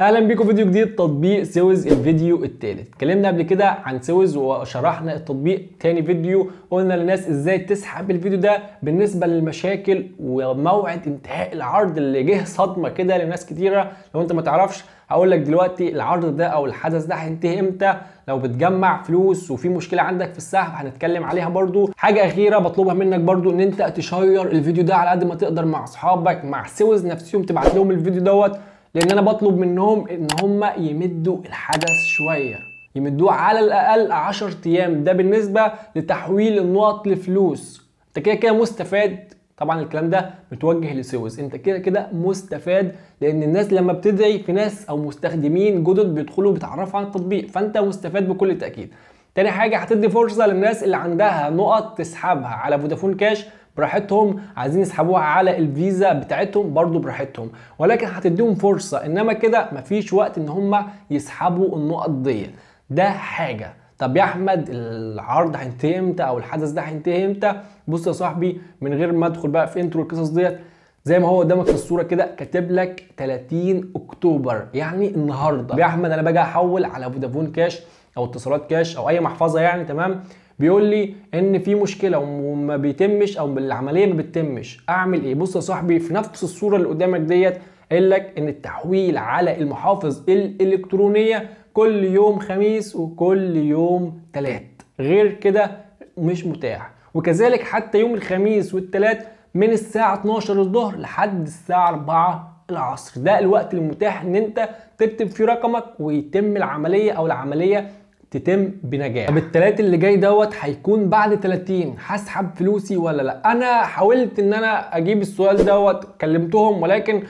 اهلا بيكم فيديو جديد تطبيق سويز الفيديو الثالث اتكلمنا قبل كده عن سويز وشرحنا التطبيق تاني فيديو قلنا للناس ازاي تسحب الفيديو ده بالنسبه للمشاكل وموعد انتهاء العرض اللي جه صدمه كده لناس كتيره لو انت ما تعرفش هقول لك دلوقتي العرض ده او الحدث ده هينتهي امتى لو بتجمع فلوس وفي مشكله عندك في السحب هنتكلم عليها برضو حاجه اخيره بطلبها منك برضو ان انت تشير الفيديو ده على قد ما تقدر مع اصحابك مع سويز نفسهم تبعت لهم الفيديو دوت لان انا بطلب منهم ان هم يمدوا الحدث شويه يمدوه على الاقل 10 ايام ده بالنسبه لتحويل النقط لفلوس انت كده كده مستفاد طبعا الكلام ده متوجه لسويس انت كده كده مستفاد لان الناس لما بتدعي في ناس او مستخدمين جدد بيدخلوا بيتعرفوا على التطبيق فانت مستفاد بكل تاكيد تاني حاجه هتدي فرصه للناس اللي عندها نقط تسحبها على فودافون كاش براحتهم عايزين يسحبوها على الفيزا بتاعتهم برضو براحتهم ولكن هتديهم فرصه انما كده مفيش وقت ان هم يسحبوا النقط دي ده حاجه طب يا احمد العرض هينتهي امتى او الحدث ده هينتهي امتى بص يا صاحبي من غير ما ادخل بقى في انترو القصص ديت زي ما هو قدامك في الصوره كده كاتب لك 30 اكتوبر يعني النهارده يا احمد انا باجي احول على فودافون كاش او اتصالات كاش او اي محفظه يعني تمام بيقول لي ان في مشكله وما بيتمش او العمليه ما بتتمش اعمل ايه بص يا صاحبي في نفس الصوره اللي قدامك ديت قال لك ان التحويل على المحافظ الالكترونيه كل يوم خميس وكل يوم ثلاث غير كده مش متاح وكذلك حتى يوم الخميس والثلاث من الساعه 12 الظهر لحد الساعه 4 العصر ده الوقت المتاح ان انت تكتب فيه رقمك ويتم العمليه او العمليه تتم بنجاح طب التلات اللي جاي دوت هيكون بعد 30 هسحب فلوسي ولا لا انا حاولت ان انا اجيب السؤال دوت كلمتهم ولكن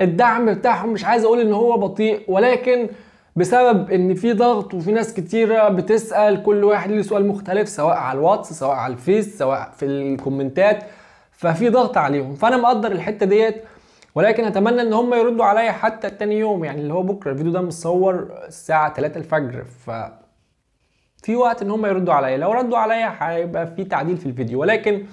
الدعم بتاعهم مش عايز اقول ان هو بطيء ولكن بسبب ان في ضغط وفي ناس كتيره بتسال كل واحد ليه سؤال مختلف سواء على الواتس سواء على الفيس سواء في الكومنتات ففي ضغط عليهم فانا مقدر الحته ديت ولكن اتمنى ان هم يردوا عليا حتى تاني يوم يعني اللي هو بكره الفيديو ده متصور الساعه 3 الفجر ف في وقت ان هم يردوا عليا لو ردوا عليا هيبقى في تعديل في الفيديو ولكن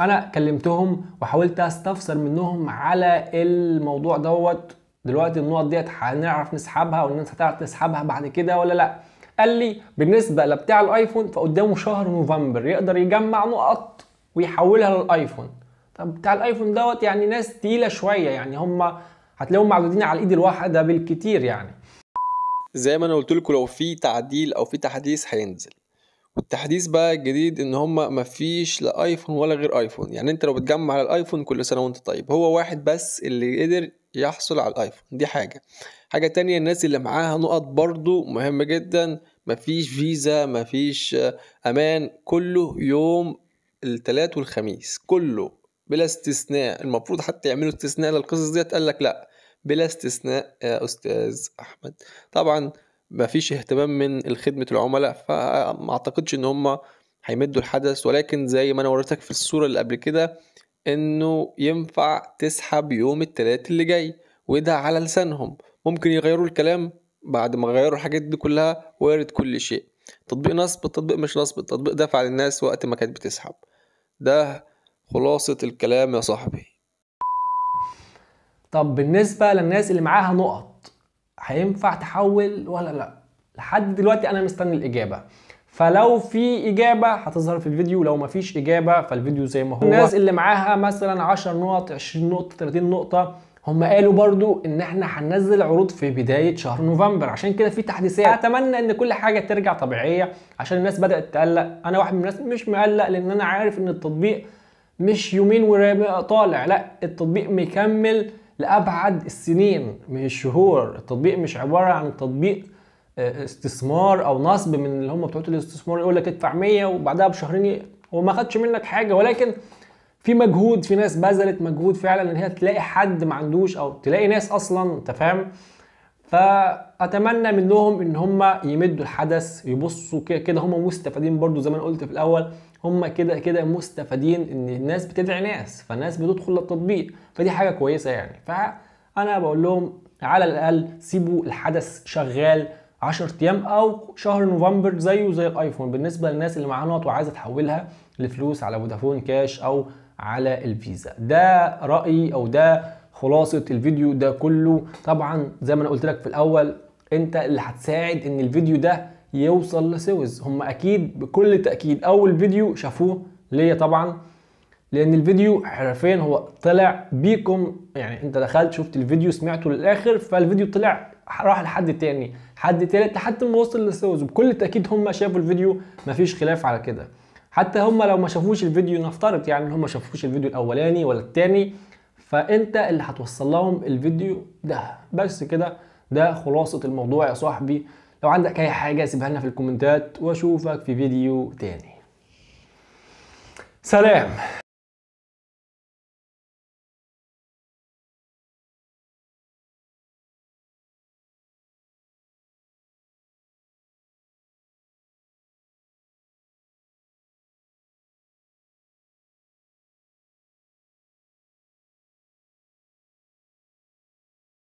انا كلمتهم وحاولت استفسر منهم على الموضوع دوت دلوقتي النقط ديت هنعرف نسحبها والناس هتعرف تسحبها بعد كده ولا لا قال لي بالنسبه لبتاع الايفون فقدامه شهر نوفمبر يقدر يجمع نقط ويحولها للايفون طب بتاع الايفون دوت يعني ناس تقيله شويه يعني هم هتلاقيهم معدودين على الايد الواحده بالكتير يعني زي ما انا قلت لكم لو في تعديل او في تحديث هينزل والتحديث بقى الجديد ان هما مفيش لا ايفون ولا غير ايفون يعني انت لو بتجمع على الايفون كل سنه وانت طيب هو واحد بس اللي قدر يحصل على الايفون دي حاجه حاجه تانية الناس اللي معاها نقط برضو مهمه جدا مفيش فيزا مفيش امان كله يوم الثلاث والخميس كله بلا استثناء المفروض حتى يعملوا استثناء للقصص ديت قال لك لا بلا استثناء يا آه، أستاذ أحمد طبعا مفيش اهتمام من خدمة العملاء فما أعتقدش إن هم هيمدوا الحدث ولكن زي ما أنا وريتك في الصورة اللي قبل كده إنه ينفع تسحب يوم التلات اللي جاي وده على لسانهم ممكن يغيروا الكلام بعد ما غيروا الحاجات دي كلها وارد كل شيء تطبيق نصب التطبيق مش نصب التطبيق دفع للناس وقت ما كانت بتسحب ده خلاصة الكلام يا صاحبي طب بالنسبه للناس اللي معاها نقط هينفع تحول ولا لا لحد دلوقتي انا مستني الاجابه فلو في اجابه هتظهر في الفيديو لو مفيش اجابه فالفيديو زي ما هو الناس اللي معاها مثلا 10 نقط 20 نقطه 30 نقطه هم قالوا برضو ان احنا هننزل عروض في بدايه شهر نوفمبر عشان كده في تحديثات اتمنى ان كل حاجه ترجع طبيعيه عشان الناس بدات تقلق انا واحد من الناس مش مقلق لان انا عارف ان التطبيق مش يومين وطالع لا التطبيق مكمل لأبعد السنين من الشهور التطبيق مش عبارة عن تطبيق آه، استثمار او نصب من اللي هم بتوع الاستثمار يقول لك ادفع 100 وبعدها بشهرين هو ما خدش منك حاجه ولكن في مجهود في ناس بذلت مجهود فعلا ان هي تلاقي حد ما عندوش او تلاقي ناس اصلا انت فاهم فاتمنى منهم ان هم يمدوا الحدث يبصوا كده هم مستفادين برضو زي ما انا قلت في الاول هم كده كده مستفادين ان الناس بتدعي ناس فالناس بتدخل للتطبيق فدي حاجه كويسه يعني فانا بقول لهم على الاقل سيبوا الحدث شغال 10 ايام او شهر نوفمبر زيه زي الايفون بالنسبه للناس اللي معاها نقط وعايزه تحولها لفلوس على فودافون كاش او على الفيزا ده رايي او ده خلاصه الفيديو ده كله طبعا زي ما انا قلت لك في الاول انت اللي هتساعد ان الفيديو ده يوصل لسوز هم اكيد بكل تاكيد اول فيديو شافوه ليا طبعا لان الفيديو حرفيا هو طلع بيكم يعني انت دخلت شفت الفيديو سمعته للاخر فالفيديو طلع راح لحد تاني حد تالت لحد ما وصل لسوز وبكل تاكيد هم شافوا الفيديو مفيش خلاف على كده حتى هم لو ما شافوش الفيديو نفترض يعني ان هم ما شافوش الفيديو الاولاني ولا التاني فانت اللي هتوصل لهم الفيديو ده بس كده ده خلاصه الموضوع يا صاحبي لو عندك اي حاجه سيبها لنا في الكومنتات واشوفك في فيديو تاني سلام